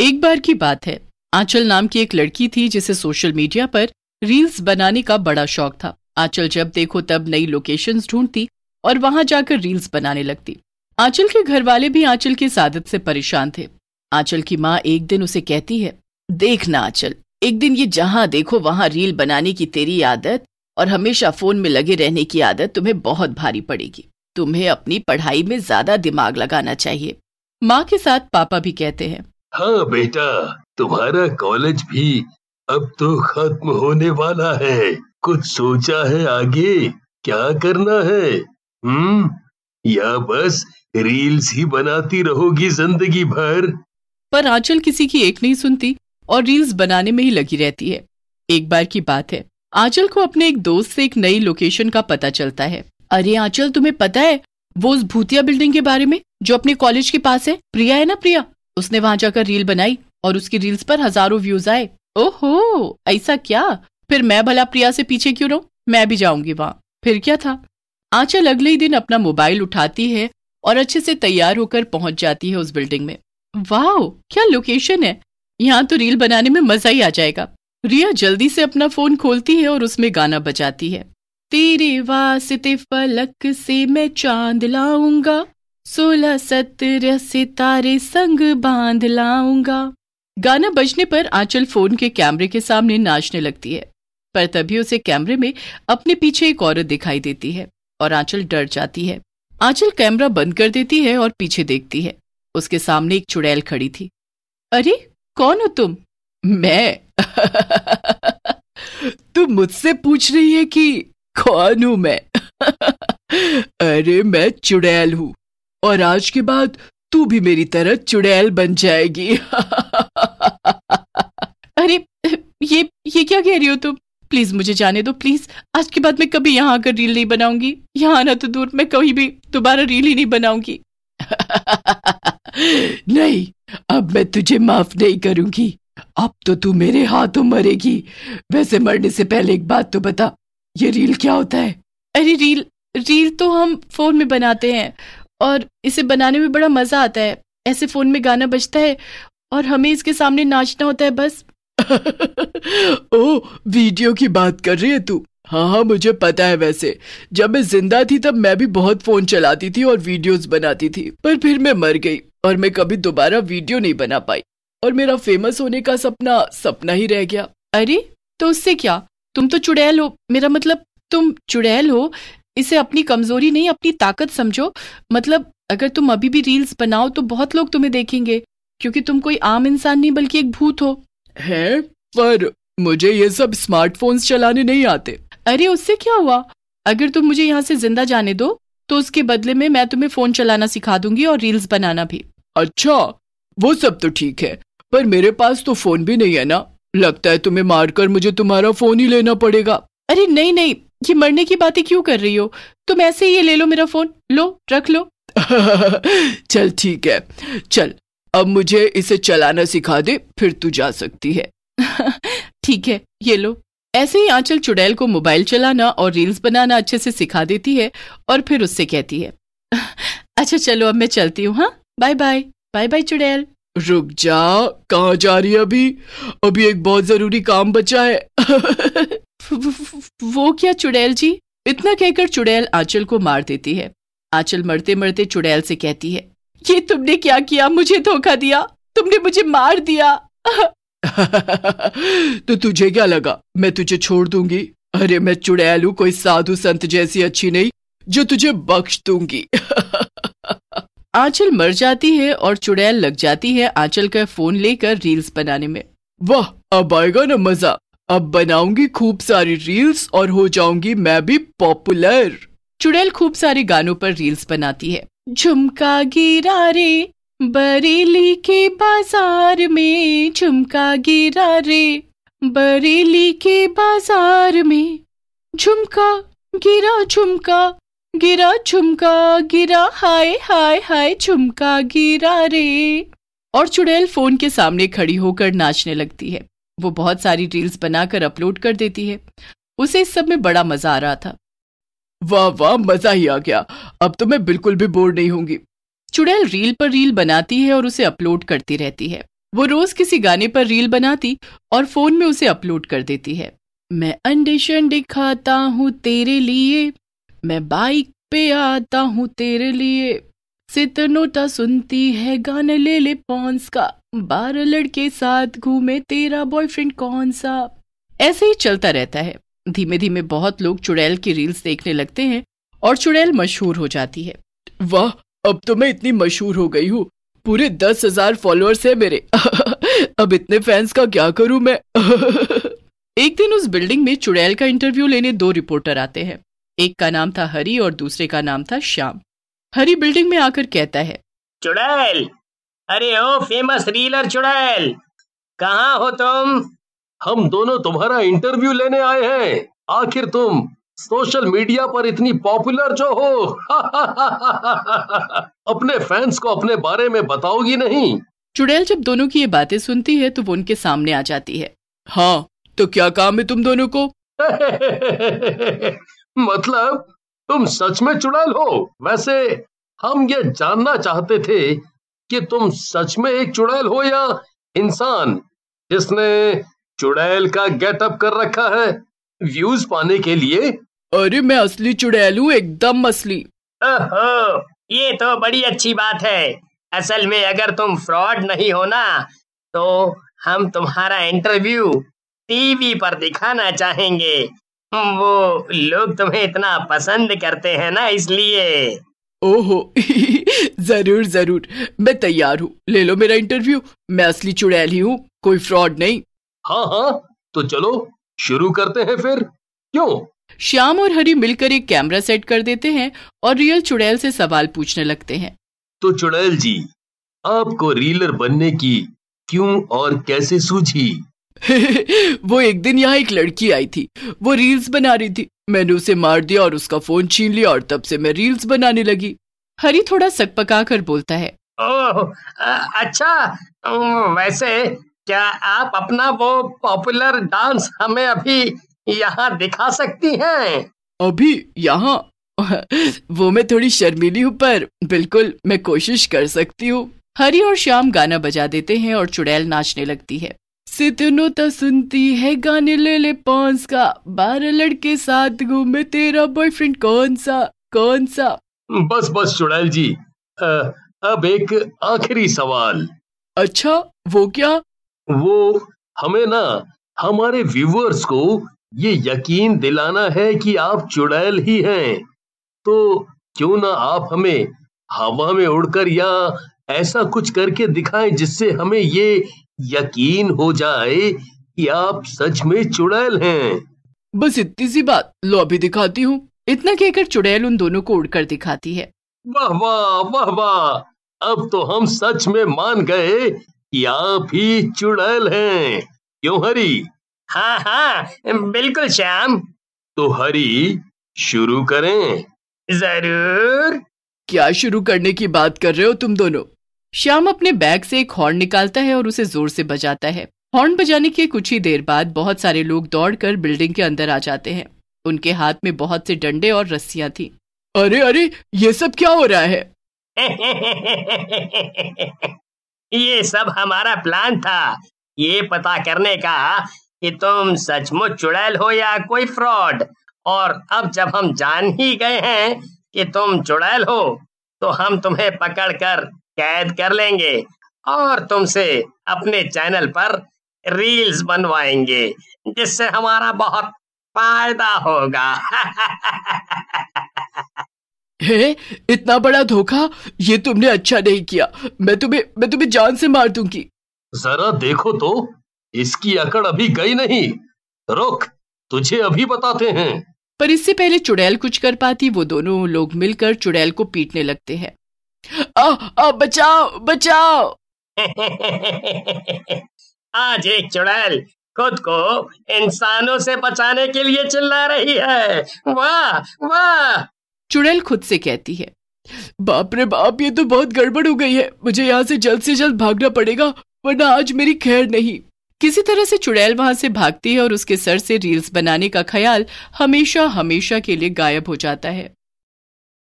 एक बार की बात है आंचल नाम की एक लड़की थी जिसे सोशल मीडिया पर रील्स बनाने का बड़ा शौक था आंचल जब देखो तब नई लोकेशंस ढूंढती और वहां जाकर रील्स बनाने लगती आंचल के घर वाले भी आंचल की इस आदत से परेशान थे आंचल की माँ एक दिन उसे कहती है देखना आंचल एक दिन ये जहां देखो वहां रील बनाने की तेरी आदत और हमेशा फोन में लगे रहने की आदत तुम्हें बहुत भारी पड़ेगी तुम्हें अपनी पढ़ाई में ज्यादा दिमाग लगाना चाहिए माँ के साथ पापा भी कहते हैं हाँ बेटा तुम्हारा कॉलेज भी अब तो खत्म होने वाला है कुछ सोचा है आगे क्या करना है हम्म या बस रील्स ही बनाती रहोगी जिंदगी भर पर आंचल किसी की एक नहीं सुनती और रील्स बनाने में ही लगी रहती है एक बार की बात है आंचल को अपने एक दोस्त से एक नई लोकेशन का पता चलता है अरे आंचल तुम्हें पता है वो उस भूतिया बिल्डिंग के बारे में जो अपने कॉलेज के पास है प्रिया है ना प्रिया उसने वहां जाकर रील बनाई और उसकी रील्स पर हजारों व्यूज आए ओहो ऐसा क्या फिर मैं भला प्रिया से पीछे क्यों रहूं मैं भी जाऊंगी वहां फिर क्या था आंचल अगले ही दिन अपना मोबाइल उठाती है और अच्छे से तैयार होकर पहुंच जाती है उस बिल्डिंग में वाह क्या लोकेशन है यहाँ तो रील बनाने में मजा ही आ जाएगा रिया जल्दी से अपना फोन खोलती है और उसमें गाना बजाती है तेरे वास्ते फलक से मैं चांद लाऊंगा सोलह सत्रह सितारे संग बांध लाऊंगा गाना बजने पर आंचल फोन के कैमरे के सामने नाचने लगती है पर तभी उसे कैमरे में अपने पीछे एक औरत दिखाई देती है और आंचल डर जाती है आंचल कैमरा बंद कर देती है और पीछे देखती है उसके सामने एक चुड़ैल खड़ी थी अरे कौन हो तुम मैं तुम मुझसे पूछ रही है कि कौन हूं मैं अरे मैं चुड़ैल हूं और आज के बाद तू भी मेरी तरह चुड़ैल बन जाएगी अरे ये ये क्या कह रही हो तुम तो? प्लीज मुझे जाने दो प्लीज आज के बाद मैं कभी यहाँ आकर रील नहीं बनाऊंगी यहाँ आना तो दूर मैं कभी भी दोबारा रील ही नहीं बनाऊंगी नहीं अब मैं तुझे माफ नहीं करूंगी अब तो तू मेरे हाथों मरेगी वैसे मरने से पहले एक बात तो बता ये रील क्या होता है अरे रील रील तो हम फोन में बनाते हैं और इसे बनाने में बड़ा मज़ा आता है ऐसे फ़ोन में गाना बजता है और हमें इसके सामने नाचना होता है बस ओ वीडियो की बात कर रही है तू हाँ हाँ मुझे पता है वैसे जब मैं जिंदा थी तब मैं भी बहुत फ़ोन चलाती थी और वीडियोस बनाती थी पर फिर मैं मर गई और मैं कभी दोबारा वीडियो नहीं बना पाई और मेरा फेमस होने का सपना सपना ही रह गया अरे तो उससे क्या तुम तो चुड़ैल हो मेरा मतलब तुम चुड़ैल हो इसे अपनी कमजोरी नहीं अपनी ताकत समझो मतलब अगर तुम अभी भी रील्स बनाओ तो बहुत लोग तुम्हें देखेंगे क्योंकि तुम कोई आम इंसान नहीं बल्कि एक भूत हो है पर मुझे ये सब स्मार्टफोन्स चलाने नहीं आते अरे उससे क्या हुआ अगर तुम मुझे यहाँ से जिंदा जाने दो तो उसके बदले में मैं तुम्हें फोन चलाना सिखा दूंगी और रील्स बनाना भी अच्छा वो सब तो ठीक है पर मेरे पास तो फोन भी नहीं है ना लगता है तुम्हें मारकर मुझे तुम्हारा फोन ही लेना पड़ेगा अरे नहीं नहीं ये मरने की बातें क्यों कर रही हो तुम ऐसे ही ये ले लो मेरा फोन लो रख लो चल ठीक है चल अब मुझे इसे चलाना सिखा दे फिर तू जा सकती है ठीक है ये लो ऐसे ही आंचल चुड़ैल को मोबाइल चलाना और रील्स बनाना अच्छे से सिखा देती है और फिर उससे कहती है अच्छा चलो अब मैं चलती हूँ हाँ बाय बाय बाय बाय चुड़ैल रुक जा कहाँ जा रही है अभी अभी एक बहुत जरूरी काम बचा है वो क्या चुड़ैल जी इतना कहकर चुड़ैल आंचल को मार देती है आंचल मरते मरते चुड़ैल से कहती है ये तुमने क्या किया मुझे धोखा दिया तुमने मुझे मार दिया तो तुझे क्या लगा मैं तुझे छोड़ दूंगी अरे मैं चुड़ैल हूँ कोई साधु संत जैसी अच्छी नहीं जो तुझे बख्श दूंगी आंचल मर जाती है और चुड़ैल लग जाती है आंचल का फोन लेकर रील्स बनाने में वाह अब आएगा ना मजा अब बनाऊंगी खूब सारी रील्स और हो जाऊंगी मैं भी पॉपुलर चुड़ैल खूब सारे गानों पर रील्स बनाती है झुमका गिरा रे बरेली के बाजार में झुमका गिरा रे बरेली के बाजार में झुमका गिरा झुमका गिरा झुमका गिरा हाय हाय हाय झुमका गिरा रे और चुड़ैल फोन के सामने खड़ी होकर नाचने लगती है वो बहुत सारी रील्स बनाकर अपलोड कर देती है उसे इस सब में बड़ा मजा आ रहा था वाह वाह मजा ही आ गया अब तो मैं बिल्कुल भी बोर नहीं होंगी चुड़ैल रील पर रील बनाती है और उसे अपलोड करती रहती है वो रोज किसी गाने पर रील बनाती और फोन में उसे अपलोड कर देती है मैं अंडे शंडे खाता हूँ तेरे लिए मैं बाइक पे आता हूँ तेरे लिए सितनोटा सुनती है गाने ले ले पॉन्स का बारह लड़के साथ घूमे तेरा बॉयफ्रेंड कौन सा ऐसे ही चलता रहता है धीमे धीमे बहुत लोग चुड़ैल की रील्स देखने लगते हैं और चुड़ैल मशहूर हो जाती है वाह अब तो मैं इतनी मशहूर हो गई हूँ पूरे दस हजार फॉलोअर्स है मेरे अब इतने फैंस का क्या करूँ मैं एक दिन उस बिल्डिंग में चुड़ैल का इंटरव्यू लेने दो रिपोर्टर आते हैं एक का नाम था हरी और दूसरे का नाम था श्याम हरी बिल्डिंग में आकर कहता है चुड़ैल अरे ओ फेमस रीलर चुड़ैल कहा हो तुम हम दोनों तुम्हारा इंटरव्यू लेने आए हैं आखिर तुम सोशल मीडिया पर इतनी पॉपुलर जो हो अपने फैंस को अपने बारे में बताओगी नहीं चुड़ैल जब दोनों की ये बातें सुनती है तो वो उनके सामने आ जाती है हाँ तो क्या काम है तुम दोनों को मतलब तुम सच में चुड़ैल हो वैसे हम ये जानना चाहते थे कि तुम सच में एक चुड़ैल हो या इंसान जिसने चुड़ैल का गेटअप कर रखा है व्यूज पाने के लिए अरे मैं असली चुड़ैल हूँ एकदम असली ओहो ये तो बड़ी अच्छी बात है असल में अगर तुम फ्रॉड नहीं हो ना तो हम तुम्हारा इंटरव्यू टीवी पर दिखाना चाहेंगे वो लोग तुम्हें इतना पसंद करते हैं ना इसलिए ओहो जरूर जरूर मैं तैयार हूँ ले लो मेरा इंटरव्यू मैं असली चुड़ैल ही हूँ कोई फ्रॉड नहीं हाँ हाँ तो चलो शुरू करते हैं फिर क्यों श्याम और हरी मिलकर एक कैमरा सेट कर देते हैं और रियल चुड़ैल से सवाल पूछने लगते हैं तो चुड़ैल जी आपको रीलर बनने की क्यों और कैसे सूझी वो एक दिन यहाँ एक लड़की आई थी वो रील्स बना रही थी मैंने उसे मार दिया और उसका फोन छीन लिया और तब से मैं रील्स बनाने लगी हरी थोड़ा सक पका कर बोलता है आ, अच्छा वैसे क्या आप अपना वो पॉपुलर डांस हमें अभी यहाँ दिखा सकती हैं अभी यहाँ वो मैं थोड़ी शर्मीली हूँ पर बिल्कुल मैं कोशिश कर सकती हूँ हरी और श्याम गाना बजा देते हैं और चुड़ैल नाचने लगती है सितनोता तो सुनती है गाने ले ले पॉन्स का बारह लड़के साथ घूमे तेरा बॉयफ्रेंड कौन सा कौन सा बस बस चुड़ैल जी आ, अब एक आखिरी सवाल अच्छा वो क्या वो हमें ना हमारे व्यूवर्स को ये यकीन दिलाना है कि आप चुड़ैल ही हैं तो क्यों ना आप हमें हवा में उड़कर या ऐसा कुछ करके दिखाएं जिससे हमें ये यकीन हो जाए कि आप सच में चुड़ैल हैं बस इतनी सी बात लो अभी दिखाती हूँ इतना कहकर चुड़ैल उन दोनों को उड़कर दिखाती है वाह वाह वाह वाह अब तो हम सच में मान गए कि आप ही चुड़ैल हैं क्यों हरी हाँ हाँ बिल्कुल श्याम तो हरी शुरू करें जरूर क्या शुरू करने की बात कर रहे हो तुम दोनों श्याम अपने बैग से एक हॉर्न निकालता है और उसे जोर से बजाता है हॉर्न बजाने के कुछ ही देर बाद बहुत सारे लोग दौड़कर बिल्डिंग के अंदर आ जाते हैं उनके हाथ में बहुत से डंडे और रस्सियां थी अरे अरे ये सब क्या हो रहा है ये सब हमारा प्लान था ये पता करने का कि तुम सचमुच चुड़ैल हो या कोई फ्रॉड और अब जब हम जान ही गए हैं कि तुम चुड़ैल हो तो हम तुम्हें पकड़कर कैद कर लेंगे और तुमसे अपने चैनल पर रील्स बनवाएंगे जिससे हमारा बहुत फायदा होगा हे इतना बड़ा धोखा ये तुमने अच्छा नहीं किया मैं तुम्हें मैं तुम्हें जान से मार दूंगी जरा देखो तो इसकी अकड़ अभी गई नहीं रुक तुझे अभी बताते हैं पर इससे पहले चुड़ैल कुछ कर पाती वो दोनों लोग मिलकर चुड़ैल को पीटने लगते हैं आ, आ, बचाओ बचाओ आज एक चुड़ैल खुद को इंसानों से बचाने के लिए चिल्ला रही है वाह वाह चुड़ैल खुद से कहती है बाप रे बाप ये तो बहुत गड़बड़ हो गई है मुझे यहाँ से जल्द से जल्द भागना पड़ेगा वरना आज मेरी खैर नहीं किसी तरह से चुड़ैल वहां से भागती है और उसके सर से रील्स बनाने का ख्याल हमेशा हमेशा के लिए गायब हो जाता है